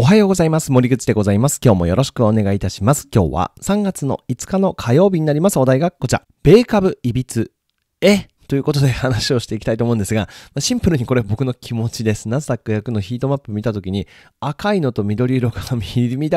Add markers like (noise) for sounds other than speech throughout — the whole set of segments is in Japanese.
おはようございます。森口でございます。今日もよろしくお願いいたします。今日は3月の5日の火曜日になります。お題がこちら。米株いびつ。えということで話をしていきたいと思うんですが、シンプルにこれ僕の気持ちです。ナスダック100のヒートマップ見た時に赤いのと緑色が (laughs) 乱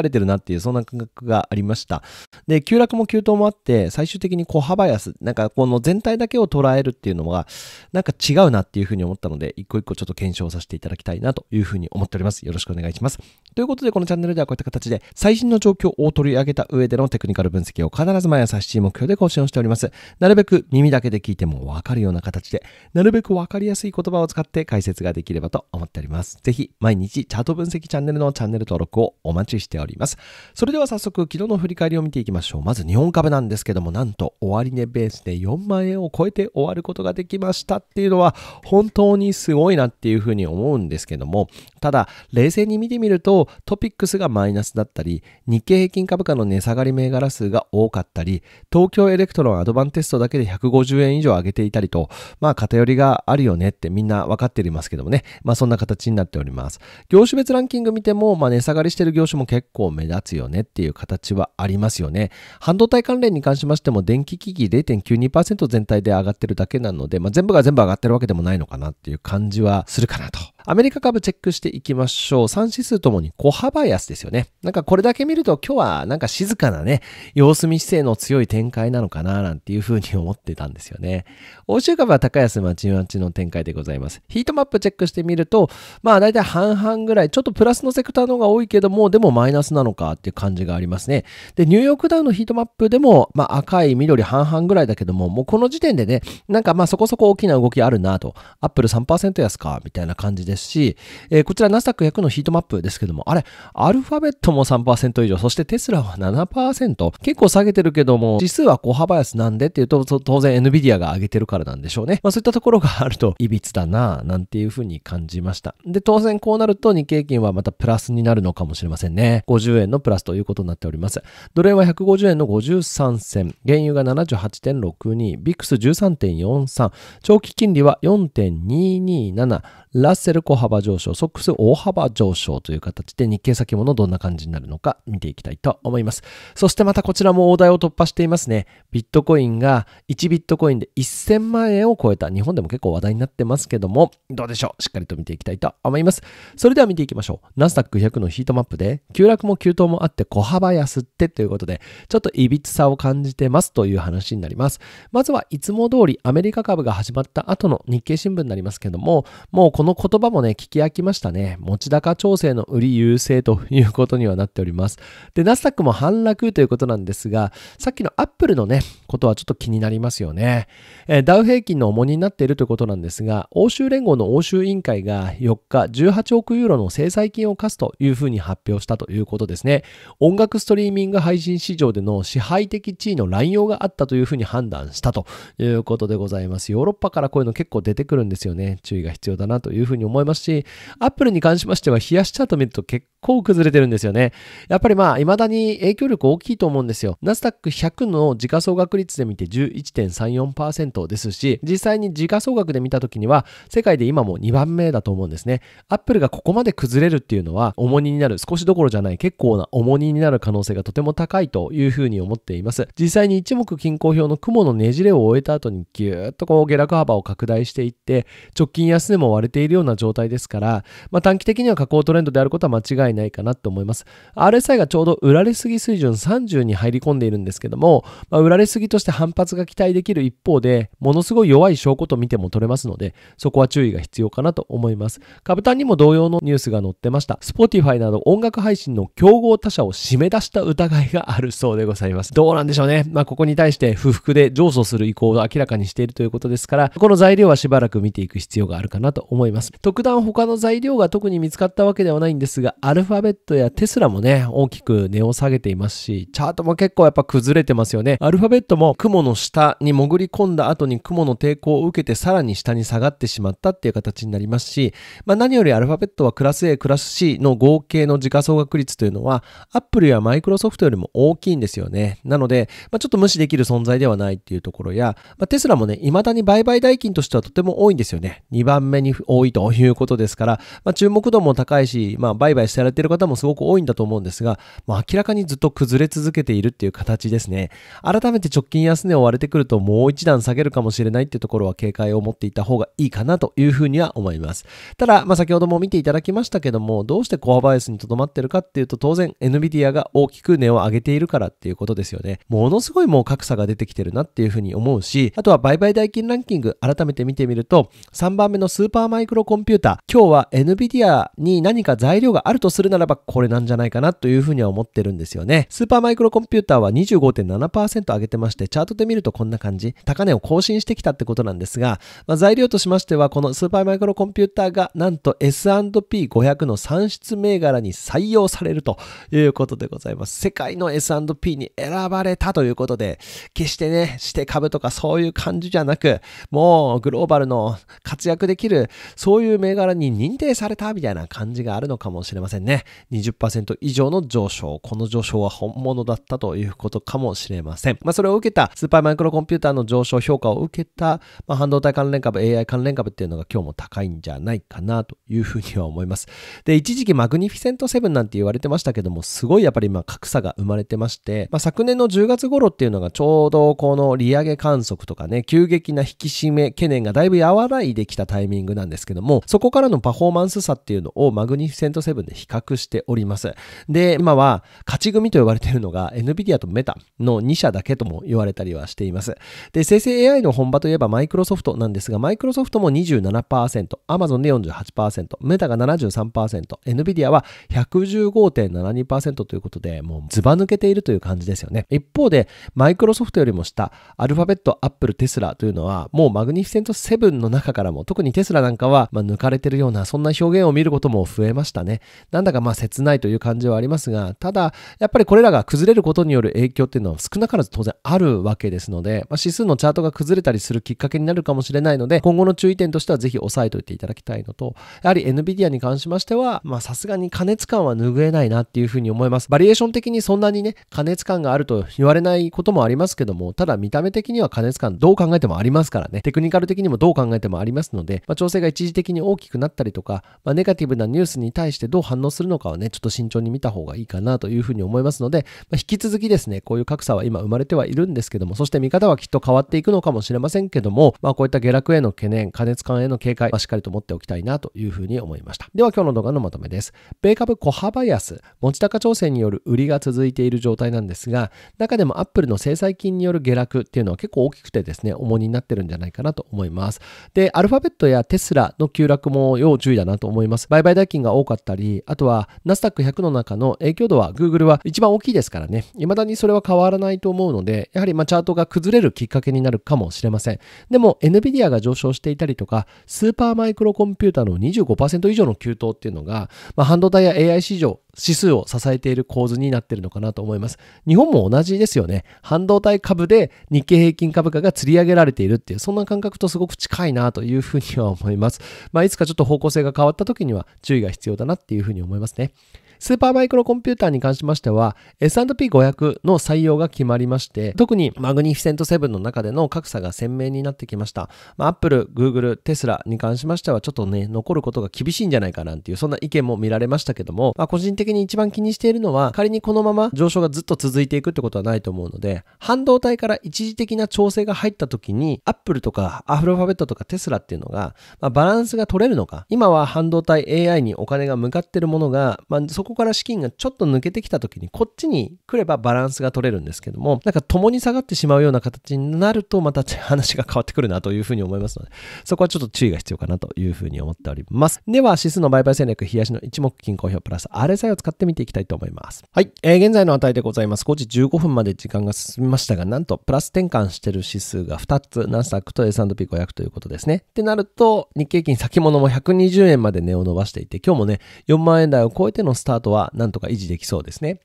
れてるなっていうそんな感覚がありました。で、急落も急騰もあって最終的に小幅安、なんかこの全体だけを捉えるっていうのがなんか違うなっていうふうに思ったので、一個一個ちょっと検証させていただきたいなというふうに思っております。よろしくお願いします。ということでこのチャンネルではこういった形で最新の状況を取り上げた上でのテクニカル分析を必ず毎朝7時目標で更新をしております。なるべく耳だけで聞いてもわかるるような形で、なるべくわかりやすい言葉を使って解説ができればと思っております。ぜひ、毎日チャート分析チャンネルのチャンネル登録をお待ちしております。それでは早速、昨日の振り返りを見ていきましょう。まず、日本株なんですけども、なんと、終値ベースで4万円を超えて終わることができましたっていうのは、本当にすごいなっていうふうに思うんですけども、ただ、冷静に見てみると、トピックスがマイナスだったり、日経平均株価の値下がり銘柄数が多かったり、東京エレクトロンアドバンテストだけで150円以上上げていたりと、まあ、偏りがあるよねってみんな分かっていますけどもね、まあ、そんな形になっております。業種別ランキング見ても、まあ、値下がりしてる業種も結構目立つよねっていう形はありますよね。半導体関連に関しましても、電気機器0.92%全体で上がってるだけなので、まあ、全部が全部上がってるわけでもないのかなっていう感じはするかなと。アメリカ株チェックしていきましょう。3指数ともに小幅安ですよね。なんかこれだけ見ると今日はなんか静かなね、様子見姿勢の強い展開なのかななんていうふうに思ってたんですよね。欧州株は高安まちまちの展開でございます。ヒートマップチェックしてみると、まあ大体半々ぐらい、ちょっとプラスのセクターの方が多いけども、でもマイナスなのかっていう感じがありますね。で、ニューヨークダウのヒートマップでも、まあ赤い緑半々ぐらいだけども、もうこの時点でね、なんかまあそこそこ大きな動きあるなと。アップル3%安か、みたいな感じでですし、えー、こちらナスダック100のヒートマップですけども、あれ、アルファベットも3%以上、そしてテスラは7%、結構下げてるけども、指数は小幅安なんでっていうと、当然 NVIDIA が上げてるからなんでしょうね。まあそういったところがあると、いびつだなぁ、なんていうふうに感じました。で、当然こうなると日経金はまたプラスになるのかもしれませんね。50円のプラスということになっております。ドル円は150円の53銭、原油が78.62、ビックス13.43、長期金利は4.227、ラッセルル小幅上昇、ソックス大幅上昇という形で日経先物どんな感じになるのか見ていきたいと思います。そしてまたこちらも大台を突破していますね。ビットコインが1ビットコインで1000万円を超えた。日本でも結構話題になってますけども、どうでしょうしっかりと見ていきたいと思います。それでは見ていきましょう。ナスダック100のヒートマップで、急落も急騰もあって小幅安ってということで、ちょっといびつさを感じてますという話になります。まずはいつも通りアメリカ株が始まった後の日経新聞になりますけども、もうこの言葉もね、聞き飽きましたね。持ち高調整の売り優勢ということにはなっております。で、ナスダックも反落ということなんですが、さっきのアップルのね、ことはちょっと気になりますよね。えー、ダウ平均の重荷になっているということなんですが、欧州連合の欧州委員会が4日、18億ユーロの制裁金を課すというふうに発表したということですね。音楽ストリーミング配信市場での支配的地位の乱用があったというふうに判断したということでございます。ヨーロッパからこういうの結構出てくるんですよね。注意が必要だなというふうに思います。思いますし、アップルに関しましては冷やしチャート見ると結構崩れてるんですよね。やっぱりまあ、未だに影響力大きいと思うんですよ。ナスダック100の時価総額率で見て11.34%ですし、実際に時価総額で見た時には、世界で今も2番目だと思うんですね。Apple がここまで崩れるっていうのは、重荷になる、少しどころじゃない、結構な重荷になる可能性がとても高いというふうに思っています。実際に一目均衡表の雲のねじれを終えた後に、ぎゅーっとこう下落幅を拡大していって、直近安値も割れているような状状態ですから、まあ、短期的には下降トレンドであることは間違いないかなと思います。RSI がちょうど売られすぎ水準30に入り込んでいるんですけども、まあ、売られすぎとして反発が期待できる一方で、ものすごい弱い証拠と見ても取れますので、そこは注意が必要かなと思います。株単にも同様のニュースが載ってました。Spotify など音楽配信の競合他社を締め出した疑いがあるそうでございます。どうなんでしょうね。まあ、ここに対して不服で上訴する意向を明らかにしているということですから、この材料はしばらく見ていく必要があるかなと思います。特段他の材料が特に見つかったわけではないんですが、アルファベットやテスラもね、大きく値を下げていますし、チャートも結構やっぱ崩れてますよね。アルファベットも雲の下に潜り込んだ後に雲の抵抗を受けてさらに下に下がってしまったっていう形になりますし、まあ、何よりアルファベットはクラス A、クラス C の合計の時価総額率というのは、アップルやマイクロソフトよりも大きいんですよね。なので、まあ、ちょっと無視できる存在ではないっていうところや、まあ、テスラもね、未だに売買代金としてはとても多いんですよね。2番目に多いというということですから、まあ、注目度も高いし、まあ、売買してられている方もすごく多いんだと思うんですが、まあ、明らかにずっと崩れ続けているっていう形ですね。改めて直近安値を割れてくると、もう一段下げるかもしれないっていうところは警戒を持っていた方がいいかなというふうには思います。ただ、まあ、先ほども見ていただきましたけども、どうしてコアバイスにとどまってるかっていうと、当然 NVIDIA が大きく値を上げているからっていうことですよね。ものすごいもう格差が出てきてるなっていうふうに思うし、あとは売買代金ランキング改めて見てみると、3番目のスーパーマイクロコンピュータ今日は NVIDIA に何か材料があるとするならば、これなんじゃないかなというふうには思ってるんですよね。スーパーマイクロコンピューターは25.7%上げてまして、チャートで見るとこんな感じ、高値を更新してきたってことなんですが、まあ、材料としましては、このスーパーマイクロコンピューターがなんと S&P500 の算出銘柄に採用されるということでございます。世界の S&P に選ばれたということで、決してね、して株とかそういう感じじゃなく、もうグローバルの活躍できる、そういう銘柄に認定されたみたいな感じがあるのかもしれませんね。20%以上の上昇。この上昇は本物だったということかもしれません。まあ、それを受けたスーパーマイクロコンピューターの上昇評価を受けた、まあ、半導体関連株、AI 関連株っていうのが今日も高いんじゃないかなというふうには思います。で、一時期マグニフィセントセブンなんて言われてましたけども、すごいやっぱり今格差が生まれてまして、まあ、昨年の10月頃っていうのがちょうどこの利上げ観測とかね、急激な引き締め懸念がだいぶ和らいできたタイミングなんですけども、そこからのパフォーマンス差っていうのをマグニフィセント7で比較しております。で、今は勝ち組と呼ばれているのが NVIDIA とメタの2社だけとも言われたりはしています。で、生成 AI の本場といえばマイクロソフトなんですが、マイクロソフトも27%、Amazon で48%、メタが73%、NVIDIA は115.72%ということで、もうズバ抜けているという感じですよね。一方で、マイクロソフトよりも下、アルファベット、アップル、テスラというのは、もうマグニフィセント7の中からも、特にテスラなんかは、まあ、抜かれてるような、そんな表現を見ることも増えましたね。なんだかまあ切ないという感じはありますが、ただ、やっぱりこれらが崩れることによる影響っていうのは少なからず当然あるわけですので、まあ、指数のチャートが崩れたりするきっかけになるかもしれないので、今後の注意点としてはぜひ押さえておいていただきたいのと、やはり NVIDIA に関しましては、まあさすがに過熱感は拭えないなっていうふうに思います。バリエーション的にそんなにね、加熱感があると言われないこともありますけども、ただ見た目的には加熱感どう考えてもありますからね、テクニカル的にもどう考えてもありますので、まあ、調整が一時的に大きくなったりとか、まあ、ネガティブなニュースに対してどう反応するのかはね、ちょっと慎重に見た方がいいかなというふうに思いますので、まあ、引き続きですね、こういう格差は今生まれてはいるんですけども、そして見方はきっと変わっていくのかもしれませんけども、まあ、こういった下落への懸念、過熱感への警戒はしっかりと持っておきたいなというふうに思いました。では今日の動画のまとめです。米株小幅安、持ち高調整による売りが続いている状態なんですが、中でもアップルの制裁金による下落っていうのは結構大きくてですね、重荷になってるんじゃないかなと思います。で、アルファベットやテスラの急落も要注意だなと思います。売買代金が多かったり、あとはナスダック100の中の影響度は Google は一番大きいですからね、未だにそれは変わらないと思うので、やはりまチャートが崩れるきっかけになるかもしれません。でも NVIDIA が上昇していたりとか、スーパーマイクロコンピューターの25%以上の急騰っていうのが、まあ、半導体や AI 市場、指数を支えている構図になっているのかなと思います。日本も同じですよね。半導体株で日経平均株価が釣り上げられているっていう、そんな感覚とすごく近いなというふうには思います。まあ、いつかちょっと方向性が変わった時には注意が必要だなっていうふうに思いますね。スーパーマイクロコンピューターに関しましては、S&P500 の採用が決まりまして、特にマグニフィセント7の中での格差が鮮明になってきました。まあ、Apple、Google、Tesla に関しましては、ちょっとね、残ることが厳しいんじゃないかなんていう、そんな意見も見られましたけども、まあ、個人的に一番気にしているのは、仮にこのまま上昇がずっと続いていくってことはないと思うので、半導体から一時的な調整が入った時に、Apple とかアフロファベットとかテスラっていうのが、まあ、バランスが取れるのか、今は半導体 AI にお金が向かってるものが、まあ、そここから資金がちょっと抜けてきた時にこっちに来ればバランスが取れるんですけども、なんか共に下がってしまうような形になるとまた話が変わってくるなというふうに思いますので、そこはちょっと注意が必要かなというふうに思っております。では指数の売買戦略、冷やしの一目均衡表プラス RSI を使ってみていきたいと思います。はい、えー、現在の値でございます。5時15分まで時間が進みましたが、なんとプラス転換してる指数が2つ、ナスダックと S&P500 ということですね。ってなると、日経金先物も120円まで値を伸ばしていて、今日もね、4万円台を超えてのスタート後はなんとか維持できそうですね。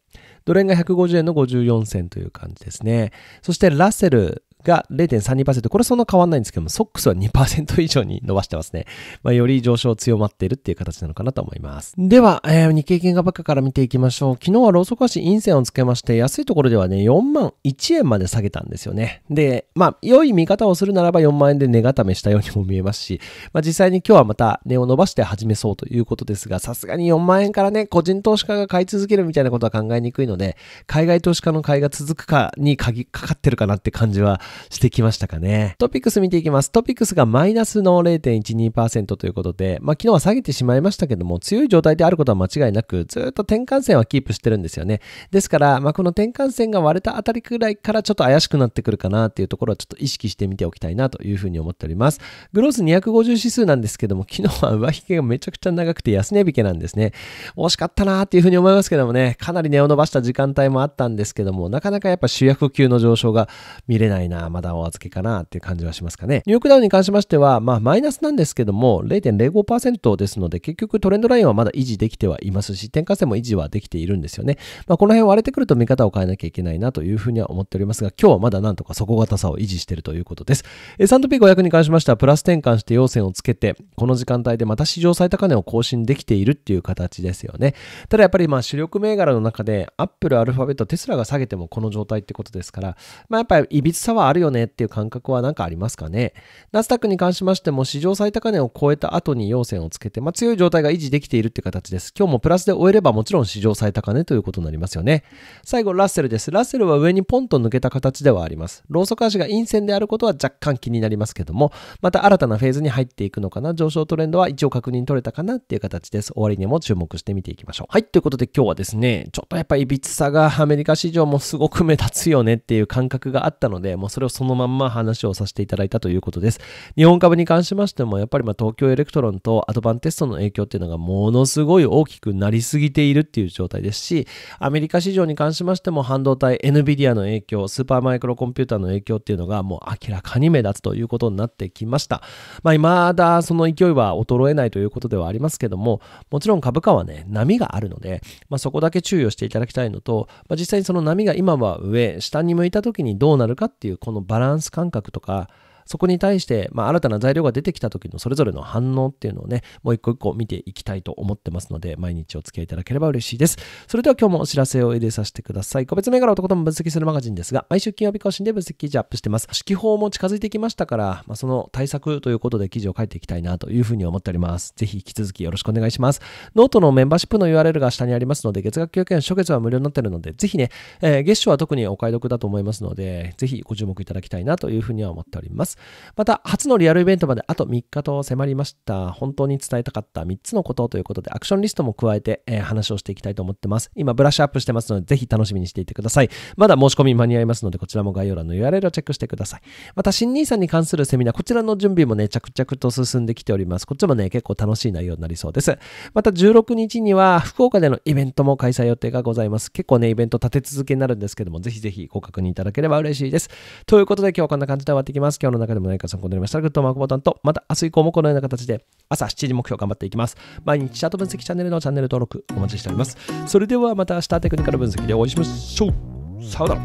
ドル円が150円の54銭という感じですね。そしてラッセルが0.32%、これそんな変わんないんですけども、ソックスは2%以上に伸ばしてますね。まあ、より上昇強まっているっていう形なのかなと思います。では、えー、日経原価ばっかから見ていきましょう。昨日はローソク足陰線をつけまして、安いところではね、4万1円まで下げたんですよね。で、まあ、良い見方をするならば4万円で値固めしたようにも見えますし、まあ、実際に今日はまた値を伸ばして始めそうということですが、さすがに4万円からね、個人投資家が買い続けるみたいなことは考えにくいので、海外投資家の買いが続くかにかかってるかなって感じはしてきましたかね。トピックス見ていきます。トピックスがマイナスの0.12%ということで、まあ、昨日は下げてしまいましたけども、強い状態であることは間違いなく、ずっと転換線はキープしてるんですよね。ですから、まあ、この転換線が割れたあたりくらいからちょっと怪しくなってくるかなっていうところはちょっと意識してみておきたいなというふうに思っております。グロース250指数なんですけども、昨日は上髭がめちゃくちゃ長くて安値引けなんですね。惜しかったなーっていうふうに思いますけどもね、かなり値を伸ばした時間帯もあったんですけども、なかなかやっぱ主役級の上昇が見れないなな、まだお預けかなっていう感じはしますかね。ニューヨークダウに関しましては、まあ、マイナスなんですけども、0.05%ですので、結局トレンドラインはまだ維持できてはいますし、転換線も維持はできているんですよね。まあ、この辺割れてくると見方を変えなきゃいけないなというふうには思っておりますが、今日はまだなんとか底堅さを維持しているということです。S&P500 に関しましては、プラス転換して要線をつけて、この時間帯でまた史上最高値を更新できているっていう形ですよね。ただやっぱりまあ主力銘柄の中で、アップル、アルファベット、テスラが下げてもこの状態ってことですから、まあやっぱりいびつさはあるよねっていう感覚はなんかありますかね。ナスダックに関しましても市場最高値を超えた後に陽線をつけて、まあ、強い状態が維持できているって形です。今日もプラスで終えればもちろん市場最高値ということになりますよね。最後、ラッセルです。ラッセルは上にポンと抜けた形ではあります。ローソク足が陰線であることは若干気になりますけども、また新たなフェーズに入っていくのかな、上昇トレンドは一応確認取れたかなっていう形です。終わりにも注目してみていきましょう。はい、ということで今日はですね、ちょっとやっぱいびつさがアメリカ市場もすごく目立つよねっていう感覚があったので、もうそれをそのまんま話をさせていただいたということです。日本株に関しましても、やっぱりま東京エレクトロンとアドバンテストの影響っていうのがものすごい大きくなりすぎているっていう状態ですし、アメリカ市場に関しましても、半導体、NVIDIA の影響、スーパーマイクロコンピューターの影響っていうのがもう明らかに目立つということになってきました。まあ、まだその勢いは衰えないということではありますけども、もちろん株価はね、波があるので、まあ、そこだけ注意をしていただきたいのと、まあ、実際にその波が今は上、下に向いた時にどうなるかっていうこのバランス感覚とかそこに対して、まあ、新たな材料が出てきた時のそれぞれの反応っていうのをね、もう一個一個見ていきたいと思ってますので、毎日お付き合いいただければ嬉しいです。それでは今日もお知らせを入れさせてください。個別銘柄をとことん分析するマガジンですが、毎週金曜日更新で分析記事アップしてます。指揮法も近づいてきましたから、まあ、その対策ということで記事を書いていきたいなというふうに思っております。ぜひ引き続きよろしくお願いします。ノートのメンバーシップの URL が下にありますので、月額900円、初月は無料になってるので、ぜひね、えー、月初は特にお買い得だと思いますので、ぜひご注目いただきたいなというふうには思っております。。また、初のリアルイベントまであと3日と迫りました。本当に伝えたかった3つのことということで、アクションリストも加えて、えー、話をしていきたいと思ってます。今、ブラッシュアップしてますので、ぜひ楽しみにしていてください。まだ申し込み間に合いますので、こちらも概要欄の URL をチェックしてください。また、新兄さんに関するセミナー、こちらの準備もね、着々と進んできております。こっちもね、結構楽しい内容になりそうです。また、16日には、福岡でのイベントも開催予定がございます。結構ね、イベント立て続けになるんですけども、ぜひぜひご確認いただければ嬉しいです。ということで、今日はこんな感じで終わっていきます。今日の中でも何か参考になりましたら、グッドマークボタンと、また明日以降もこのような形で、朝7時目標頑張っていきます。毎日チャート分析チャンネルのチャンネル登録お待ちしております。それではまた明日テクニカル分析でお会いしましょう。さよなら。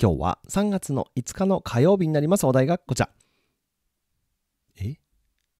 今日は3月の5日の火曜日になります。お題がこちら。